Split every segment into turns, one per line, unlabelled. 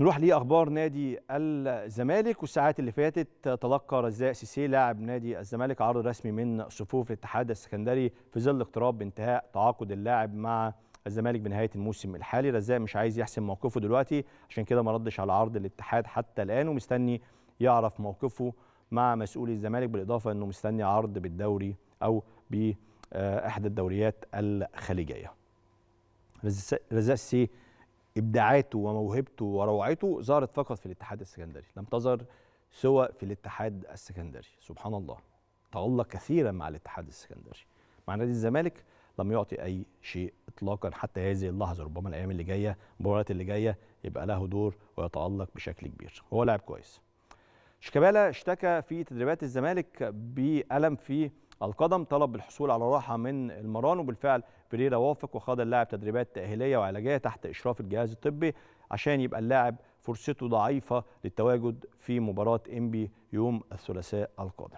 نروح لاخبار نادي الزمالك والساعات اللي فاتت تلقى رزاق سيسي لاعب نادي الزمالك عرض رسمي من صفوف الاتحاد السكندري في ظل اقتراب بانتهاء تعاقد اللاعب مع الزمالك بنهايه الموسم الحالي رزاق مش عايز يحسم موقفه دلوقتي عشان كده ما ردش على عرض الاتحاد حتى الان ومستني يعرف موقفه مع مسؤول الزمالك بالاضافه انه مستني عرض بالدوري او باحدى الدوريات الخليجيه رزاق سيسي ابداعاته وموهبته وروعته ظهرت فقط في الاتحاد السكندري لم تظهر سوى في الاتحاد السكندري سبحان الله تألق كثيرا مع الاتحاد السكندري مع نادي الزمالك لم يعطي اي شيء اطلاقا حتى هذه اللحظه ربما الايام اللي جايه المباريات اللي جايه يبقى له دور ويتالق بشكل كبير هو لاعب كويس شيكابالا اشتكى في تدريبات الزمالك بألم في القدم طلب الحصول على راحة من المران وبالفعل فيريرا وافق وخاض اللاعب تدريبات تأهيلية وعلاجية تحت إشراف الجهاز الطبي عشان يبقى اللاعب فرصته ضعيفة للتواجد في مباراة إنبي يوم الثلاثاء القادم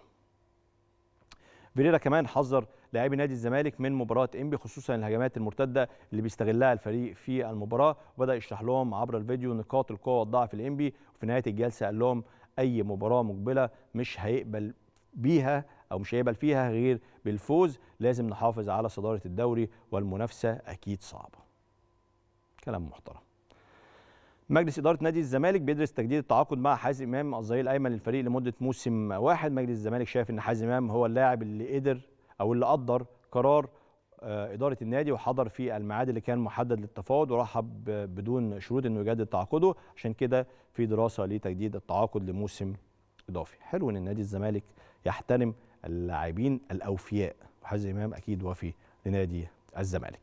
فيريرا كمان حذر لاعبي نادي الزمالك من مباراه انبي خصوصا الهجمات المرتده اللي بيستغلها الفريق في المباراه وبدا يشرح لهم عبر الفيديو نقاط القوه والضعف الانبي وفي نهايه الجلسه قال لهم اي مباراه مقبله مش هيقبل بيها او مش هيقبل فيها غير بالفوز لازم نحافظ على صداره الدوري والمنافسه اكيد صعبه كلام محترم مجلس إدارة نادي الزمالك بيدرس تجديد التعاقد مع حازم إمام الظهير الأيمن للفريق لمدة موسم واحد، مجلس الزمالك شايف إن حازم إمام هو اللاعب اللي قدر أو اللي قدر قرار آه، إدارة النادي وحضر في الميعاد اللي كان محدد للتفاوض ورحب بدون شروط إنه يجدد تعاقده، عشان كده في دراسة لتجديد التعاقد لموسم اضافي حلو ان نادي الزمالك يحترم اللاعبين الاوفياء وحازم امام اكيد وفي لنادي الزمالك